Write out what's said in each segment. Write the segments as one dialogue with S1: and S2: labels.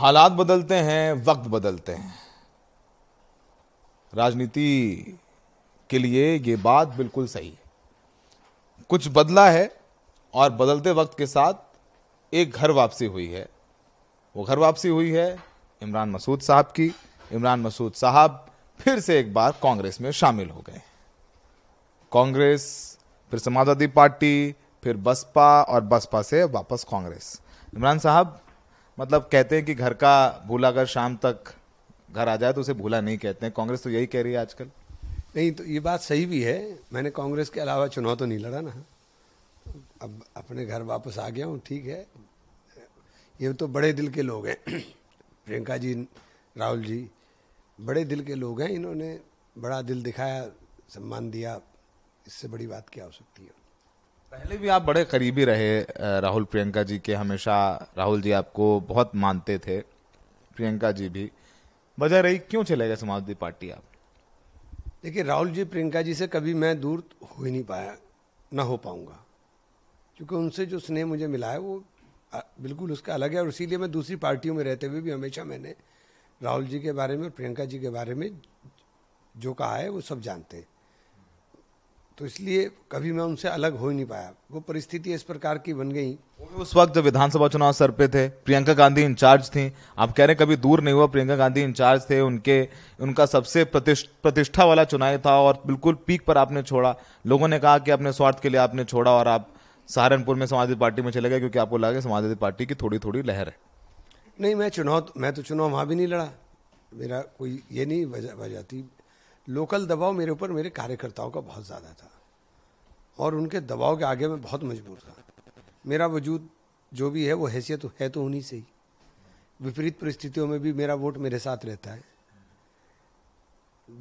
S1: हालात बदलते हैं वक्त बदलते हैं राजनीति के लिए ये बात बिल्कुल सही है कुछ बदला है और बदलते वक्त के साथ एक घर वापसी हुई है वो घर वापसी हुई है इमरान मसूद साहब की इमरान मसूद साहब फिर से एक बार कांग्रेस में शामिल हो गए कांग्रेस फिर समाजवादी पार्टी फिर बसपा और बसपा से वापस कांग्रेस इमरान साहब मतलब कहते हैं कि घर का भूला अगर शाम तक घर आ जाए तो उसे भूला नहीं कहते हैं कांग्रेस तो यही कह रही है आजकल
S2: नहीं तो ये बात सही भी है मैंने कांग्रेस के अलावा चुनाव तो नहीं लड़ा ना अब अपने घर वापस आ गया हूँ ठीक है ये तो बड़े दिल के लोग हैं प्रियंका जी राहुल जी बड़े दिल के लोग हैं इन्होंने बड़ा दिल दिखाया सम्मान दिया इससे बड़ी बात क्या हो सकती है
S1: पहले भी आप बड़े करीबी रहे राहुल प्रियंका जी के हमेशा राहुल जी आपको बहुत मानते थे प्रियंका जी भी वजह रही क्यों चले गए समाजवादी पार्टी आप
S2: देखिए राहुल जी प्रियंका जी से कभी मैं दूर हो ही नहीं पाया ना हो पाऊंगा क्योंकि उनसे जो स्नेह मुझे मिला है वो बिल्कुल उसका अलग है और इसीलिए मैं दूसरी पार्टियों में रहते हुए भी हमेशा मैंने राहुल जी के बारे में और प्रियंका जी के बारे में जो कहा है वो सब जानते हैं तो इसलिए कभी मैं उनसे अलग हो ही नहीं पाया वो परिस्थिति इस प्रकार की बन गई
S1: उस वक्त विधानसभा चुनाव सर पे थे प्रियंका गांधी इंचार्ज थी आप कह रहे कभी दूर नहीं हुआ प्रियंका गांधी इंचार्ज थे उनके उनका सबसे प्रतिष्ठा वाला चुनाव था और बिल्कुल पीक पर आपने छोड़ा लोगों ने कहा कि अपने स्वार्थ के लिए आपने छोड़ा और आप सहारनपुर में समाजवादी पार्टी में चले गए क्योंकि आपको लगा समाजवादी पार्टी की थोड़ी थोड़ी लहर है
S2: नहीं मैं चुनाव मैं तो चुनाव वहाँ भी नहीं लड़ा मेरा कोई ये नहीं वजह थी लोकल दबाव मेरे ऊपर मेरे कार्यकर्ताओं का बहुत ज़्यादा था और उनके दबाव के आगे मैं बहुत मजबूर था मेरा वजूद जो भी है वो हैसियत है तो उन्हीं से ही विपरीत परिस्थितियों में भी मेरा वोट मेरे साथ रहता है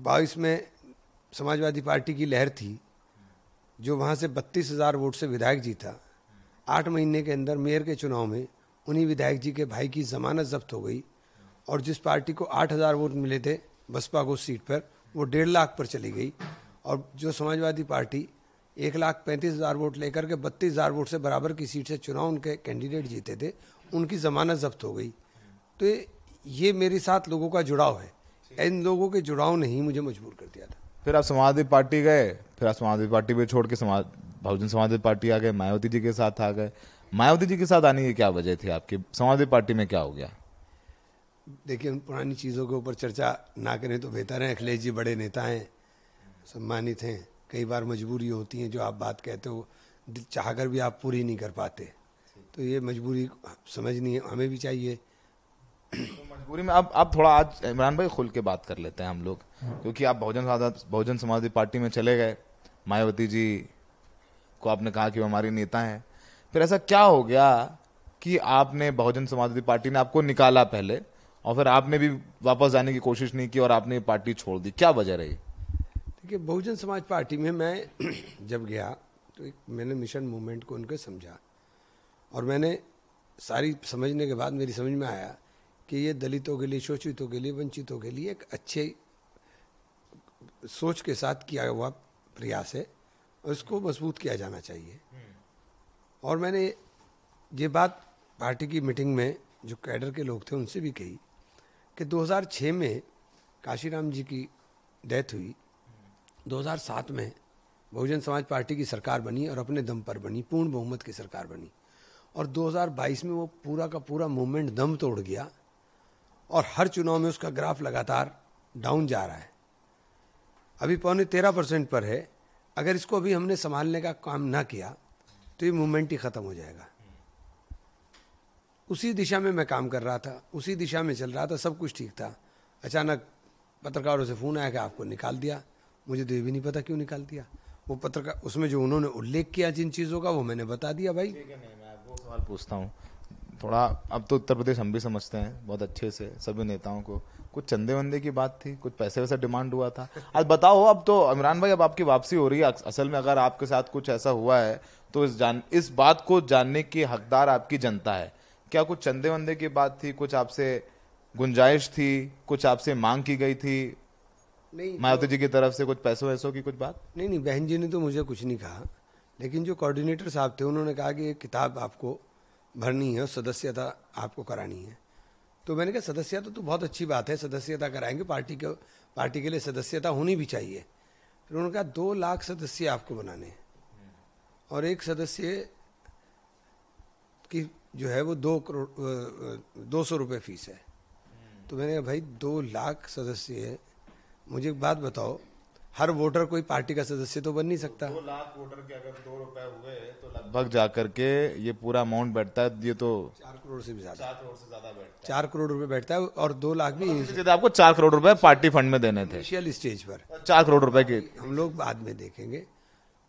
S2: बाईस में समाजवादी पार्टी की लहर थी जो वहाँ से बत्तीस हज़ार वोट से विधायक जीता आठ महीने के अंदर मेयर के चुनाव में उन्हीं विधायक जी के भाई की जमानत जब्त हो गई और जिस पार्टी को आठ हज़ार वोट मिले थे बसपा को सीट पर वो डेढ़ लाख पर चली गई और जो समाजवादी पार्टी एक लाख पैंतीस हज़ार वोट लेकर के बत्तीस हज़ार वोट से बराबर की सीट से चुनाव उनके कैंडिडेट जीते थे उनकी ज़मानत जब्त हो गई तो ये मेरे साथ लोगों का जुड़ाव है इन लोगों के जुड़ाव ने ही मुझे मजबूर कर दिया
S1: था फिर आप समाजवादी पार्टी गए फिर आप समाजवादी पार्टी भी छोड़ के समाज बहुजन समाजवादी पार्टी आ गए मायावती जी के साथ आ गए मायावती जी के साथ आने की क्या वजह थी आपकी समाजवादी पार्टी में क्या हो गया
S2: देखिए उन पुरानी चीज़ों के ऊपर चर्चा ना करें तो बेहतर है अखिलेश जी बड़े नेता हैं सम्मानित हैं कई बार मजबूरी होती हैं जो आप बात कहते हो दिल चाह कर भी आप पूरी नहीं कर पाते तो ये मजबूरी समझनी है हमें भी चाहिए
S1: तो मजबूरी में अब आप थोड़ा आज इमरान भाई खुल के बात कर लेते हैं हम लोग क्योंकि आप बहुजन बहुजन समाजवादी पार्टी में चले गए मायावती जी को आपने कहा कि वो हमारे नेता हैं फिर ऐसा क्या हो गया कि आपने बहुजन समाजवादी पार्टी ने आपको निकाला पहले और फिर आपने भी वापस जाने की कोशिश नहीं की और आपने पार्टी छोड़ दी क्या वजह रही
S2: देखिए बहुजन समाज पार्टी में मैं जब गया तो एक मैंने मिशन मूवमेंट को उनके समझा और मैंने सारी समझने के बाद मेरी समझ में आया कि ये दलितों के लिए शोषितों के लिए वंचितों के लिए एक अच्छे सोच के साथ किया हुआ प्रयास है और इसको मजबूत किया जाना चाहिए और मैंने ये बात पार्टी की मीटिंग में जो कैडर के लोग थे उनसे भी कही कि 2006 में काशीराम जी की डेथ हुई 2007 में बहुजन समाज पार्टी की सरकार बनी और अपने दम पर बनी पूर्ण बहुमत की सरकार बनी और 2022 में वो पूरा का पूरा मूवमेंट दम तोड़ गया और हर चुनाव में उसका ग्राफ लगातार डाउन जा रहा है अभी पौने तेरह परसेंट पर है अगर इसको अभी हमने संभालने का काम ना किया तो ये मूवमेंट ही ख़त्म हो जाएगा उसी दिशा में मैं काम कर रहा था उसी दिशा में चल रहा था सब कुछ ठीक था अचानक पत्रकारों से फ़ोन आया कि आपको निकाल दिया मुझे तो ये भी नहीं पता क्यों निकाल दिया वो पत्रकार उसमें जो उन्होंने उल्लेख किया जिन चीज़ों का वो मैंने बता दिया भाई मैं
S1: सवाल पूछता हूँ थोड़ा अब तो उत्तर प्रदेश हम भी समझते हैं बहुत अच्छे से सभी नेताओं को कुछ चंदे वंदे की बात थी कुछ पैसे वैसे डिमांड हुआ था आज बताओ अब तो इमरान भाई अब आपकी वापसी हो रही है असल में अगर आपके साथ कुछ ऐसा हुआ है तो इस जान इस बात को जानने के हकदार आपकी जनता है क्या कुछ चंदे वंदे की बात थी कुछ आपसे गुंजाइश थी कुछ आपसे मांग की गई थी नहीं मायावती तो, जी की तरफ
S2: से कुछ पैसों वैसों की कुछ बात नहीं नहीं बहन जी ने तो मुझे कुछ नहीं कहा लेकिन जो कोऑर्डिनेटर साहब थे उन्होंने कहा कि एक किताब आपको भरनी है और सदस्यता आपको करानी है तो मैंने कहा सदस्यता तो बहुत अच्छी बात है सदस्यता कराएंगे पार्टी के पार्टी के लिए सदस्यता होनी भी चाहिए फिर उन्होंने कहा दो लाख सदस्य आपको बनाने हैं और एक सदस्य की जो है वो दो करोड़ दो सौ रुपये फीस है तो मैंने कहा भाई दो लाख सदस्य है मुझे एक बात बताओ हर वोटर कोई पार्टी का सदस्य तो बन नहीं सकता दो
S1: लाख वोटर के अगर दो रुपए हुए तो लगभग जाकर के ये पूरा अमाउंट बैठता है ये तो चार
S2: करोड़ से भी ज्यादा चार करोड़ बैठता है रुपए बैठता है और दो लाख भी तो आपको चार करोड़ रुपए पार्टी फंड में देने थे स्टेज पर चार करोड़ रुपए के हम लोग बाद में देखेंगे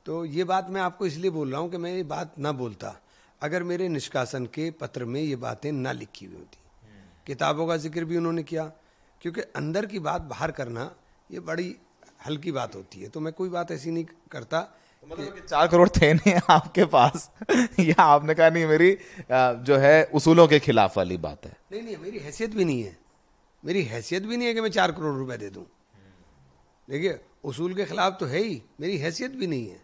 S2: तो ये बात मैं आपको इसलिए बोल रहा हूँ कि मैं ये बात ना बोलता अगर मेरे निष्कासन के पत्र में ये बातें ना लिखी हुई होती किताबों का जिक्र भी उन्होंने किया क्योंकि अंदर की बात बाहर करना ये बड़ी हल्की बात होती है तो मैं कोई बात ऐसी नहीं करता तो मतलब
S1: चार करोड़ थे नहीं आपके पास या आपने कहा नहीं मेरी जो है उसूलों के खिलाफ वाली बात है
S2: नहीं नहीं मेरी हैसियत भी नहीं है मेरी हैसियत भी नहीं है कि मैं चार करोड़ रुपए दे दूं देखिए उसूल के खिलाफ तो है ही मेरी हैसियत भी नहीं है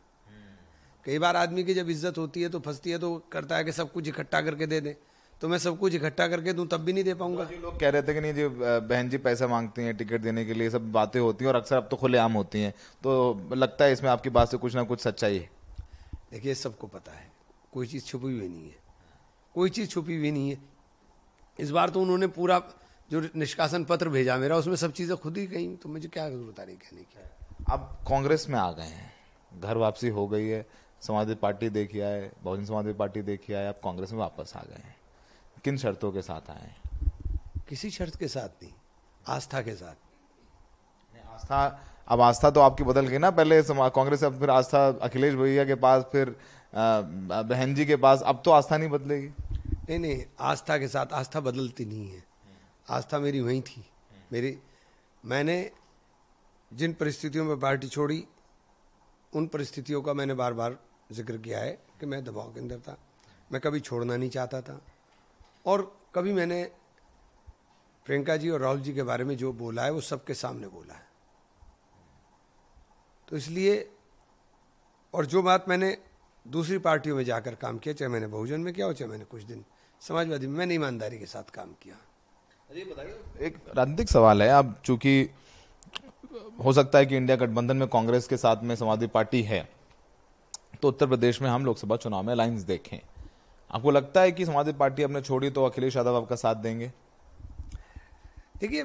S2: कई बार आदमी की जब इज्जत होती है तो फंसती है तो करता है कि सब कुछ इकट्ठा करके दे दे तो मैं सब कुछ इकट्ठा करके दूं तब भी नहीं दे पाऊंगा तो लोग
S1: कह रहे थे कि नहीं जी बहन जी पैसा मांगती हैं टिकट देने के लिए सब बातें होती हैं और अक्सर अब तो खुलेआम होती हैं तो लगता है इसमें आपकी बात से कुछ ना कुछ सच्चाई है
S2: देखिए सबको पता है कोई चीज़ छुपी हुई नहीं है कोई चीज़ छुपी हुई नहीं है इस बार तो उन्होंने पूरा जो निष्कासन पत्र भेजा मेरा उसमें सब चीज़ें खुद ही गई तो मुझे क्या जरूरत आ रही कहने की
S1: अब कांग्रेस में आ गए हैं घर वापसी हो गई है समाजवादी पार्टी देखी आए बहुजन समाजवादी पार्टी देखी आए आप कांग्रेस में वापस आ गए किन शर्तों के साथ आए
S2: किसी शर्त के साथ नहीं आस्था के साथ आस्था
S1: अब आस्था तो आपकी बदल गई ना पहले कांग्रेस अब फिर आस्था अखिलेश भैया के पास फिर बहन
S2: जी के पास अब तो आस्था नहीं बदलेगी नहीं नहीं आस्था के साथ आस्था बदलती नहीं है आस्था मेरी वहीं थी मेरी मैंने जिन परिस्थितियों में पार्टी छोड़ी उन परिस्थितियों का मैंने बार बार जिक्र किया है कि मैं दबाव के अंदर था मैं कभी छोड़ना नहीं चाहता था और कभी मैंने प्रियंका जी और राहुल जी के बारे में जो बोला है वो सबके सामने बोला है तो इसलिए और जो बात मैंने दूसरी पार्टियों में जाकर काम किया चाहे मैंने बहुजन में किया और चाहे मैंने कुछ दिन समाजवादी में मैंने ईमानदारी के साथ काम किया
S1: एक राजनीतिक सवाल है आप चूंकि हो सकता है कि इंडिया गठबंधन में कांग्रेस के साथ में समाजवादी पार्टी है तो उत्तर प्रदेश में हम लोकसभा चुनाव में अलायंस देखें आपको लगता है कि समाजवादी पार्टी आपने छोड़ी तो अखिलेश यादव आपका साथ देंगे देखिए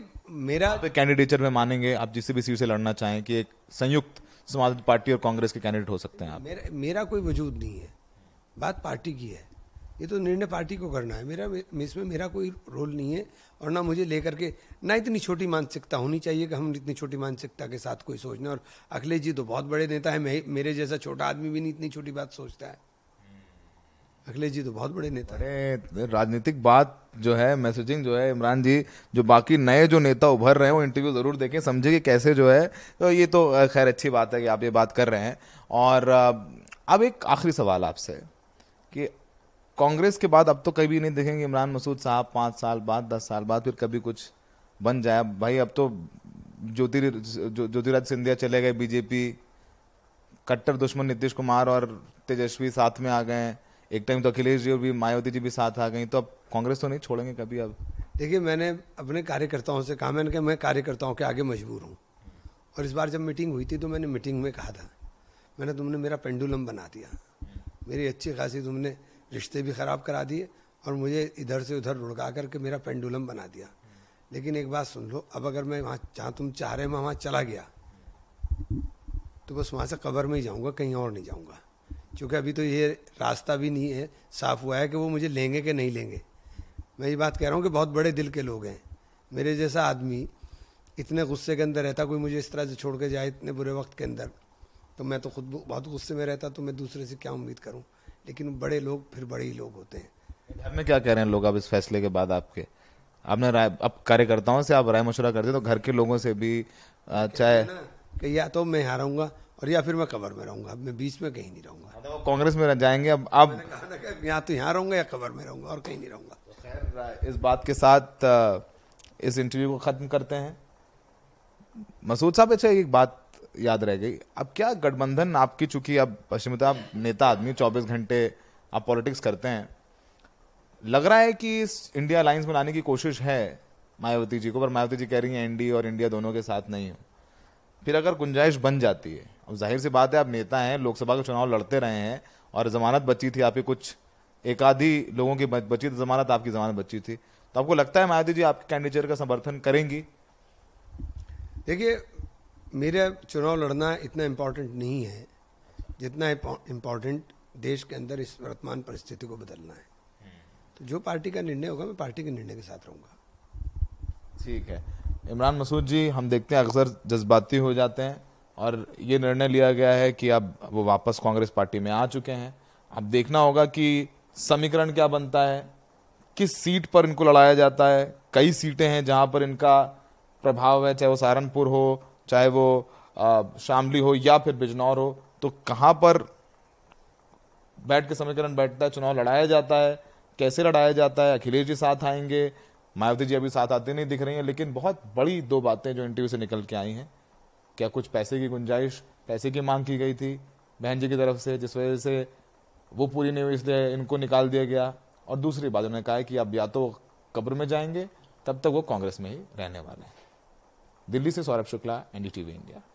S1: मेरा कैंडिडेचर में मानेंगे आप जिस भी सीट से लड़ना चाहें कि एक संयुक्त समाजवादी पार्टी और कांग्रेस के कैंडिडेट हो सकते हैं आप
S2: मेरा मेरा कोई वजूद नहीं है बात पार्टी की है ये तो निर्णय पार्टी को करना है मेरा इसमें मेरा कोई रोल नहीं है और ना मुझे लेकर के ना इतनी छोटी मानसिकता होनी चाहिए कि हम इतनी छोटी मानसिकता के साथ कोई सोचना और अखिलेश जी तो बहुत बड़े नेता है मेरे जैसा छोटा आदमी भी नहीं इतनी छोटी बात सोचता है
S1: अखिलेश जी तो बहुत बड़े नेता अरे राजनीतिक बात जो है मैसेजिंग जो है इमरान जी जो बाकी नए जो नेता उभर रहे हैं वो इंटरव्यू ज़रूर देखें समझे कि कैसे जो है तो ये तो खैर अच्छी बात है कि आप ये बात कर रहे हैं और अब एक आखिरी सवाल आपसे कि कांग्रेस के बाद अब तो कभी नहीं देखेंगे इमरान मसूद साहब पाँच साल बाद दस साल बाद फिर कभी कुछ बन जाए भाई अब तो ज्योतिर ज्योतिराज सिंधिया चले गए बीजेपी कट्टर दुश्मन नीतीश कुमार और तेजस्वी साथ में आ गए हैं एक टाइम तो अखिलेश
S2: जी और भी मायावती जी भी साथ आ गई तो अब कांग्रेस तो नहीं छोड़ेंगे कभी अब देखिए मैंने अपने कार्यकर्ताओं से कहा मैंने कहा मैं कार्यकर्ताओं के आगे मजबूर हूँ और इस बार जब मीटिंग हुई थी तो मैंने मीटिंग में कहा था मैंने तुमने मेरा पेंडुलम बना दिया मेरी अच्छी खासी तुमने रिश्ते भी ख़राब करा दिए और मुझे इधर से उधर रुड़का करके मेरा पेंडुलम बना दिया लेकिन एक बात सुन लो अब अगर मैं वहाँ जहाँ तुम चाह रहे मैं वहाँ चला गया तो बस वहाँ से कबर में ही जाऊँगा कहीं और नहीं जाऊँगा क्योंकि अभी तो ये रास्ता भी नहीं है साफ़ हुआ है कि वो मुझे लेंगे कि नहीं लेंगे मैं ये बात कह रहा हूँ कि बहुत बड़े दिल के लोग हैं मेरे जैसा आदमी इतने गुस्से के अंदर रहता कोई मुझे इस तरह से छोड़ के जाए इतने बुरे वक्त के अंदर तो मैं तो खुद बहुत गुस्से में रहता तो मैं दूसरे से क्या उम्मीद करूँ लेकिन बड़े लोग फिर बड़े ही लोग होते हैं
S1: घर में क्या कह रहे हैं लोग अब इस फैसले के बाद आपके आपने राय अब कार्यकर्ताओं से आप राय मशुरा करते तो घर के लोगों से भी चाहे
S2: कि या तो मैं यहाँ रहूँगा और या फिर मैं कबर में रहूंगा अब मैं बीच में कहीं नहीं रहूंगा तो मतलब कांग्रेस में रह जाएंगे अब आप यहाँ तो यहाँ रहूंगा या कबर में रहूंगा और कहीं नहीं रहूँगा तो खैर इस बात के साथ
S1: इस इंटरव्यू को ख़त्म करते हैं मसूद साहब अच्छा एक बात याद रह गई अब क्या गठबंधन आपकी चूंकि तो आप पश्चिमता नेता आदमी चौबीस घंटे आप पॉलिटिक्स करते हैं लग रहा है कि इंडिया अलायंस बनाने की कोशिश है मायावती जी को पर मायावती जी कह रही हैं एनडीए और इंडिया दोनों के साथ नहीं हो फिर अगर गुंजाइश बन जाती है अब जाहिर सी बात है आप नेता हैं लोकसभा के चुनाव लड़ते रहे हैं और जमानत बची थी आपकी कुछ एक आधी लोगों की बची थी जमानत आपकी जमानत बची थी तो आपको लगता है मायावती जी आपके
S2: कैंडिडेट का समर्थन करेंगी देखिए मेरा चुनाव लड़ना इतना इम्पोर्टेंट नहीं है जितना इम्पॉर्टेंट देश के अंदर इस वर्तमान परिस्थिति को बदलना है तो जो पार्टी का निर्णय होगा मैं पार्टी के निर्णय के साथ रहूँगा ठीक है
S1: इमरान मसूद जी हम देखते हैं अक्सर जज्बाती हो जाते हैं और ये निर्णय लिया गया है कि अब वो वापस कांग्रेस पार्टी में आ चुके हैं अब देखना होगा कि समीकरण क्या बनता है किस सीट पर इनको लड़ाया जाता है कई सीटें हैं जहां पर इनका प्रभाव है चाहे वो सहारनपुर हो चाहे वो शामली हो या फिर बिजनौर हो तो कहाँ पर बैठ के समीकरण बैठता है चुनाव लड़ाया जाता है कैसे लड़ाया जाता है अखिलेश जी साथ आएंगे मायावती जी अभी साथ आते नहीं दिख रही हैं लेकिन बहुत बड़ी दो बातें जो इंटरव्यू से निकल के आई हैं क्या कुछ पैसे की गुंजाइश पैसे की मांग की गई थी बहन जी की तरफ से जिस वजह से वो पूरी नहीं हुई इसलिए इनको निकाल दिया गया और दूसरी बात उन्होंने कहा कि अब या तो कब्र में जाएंगे तब तक वो कांग्रेस में ही रहने वाले हैं दिल्ली से सौरभ शुक्ला एनडीटीवी इंडिया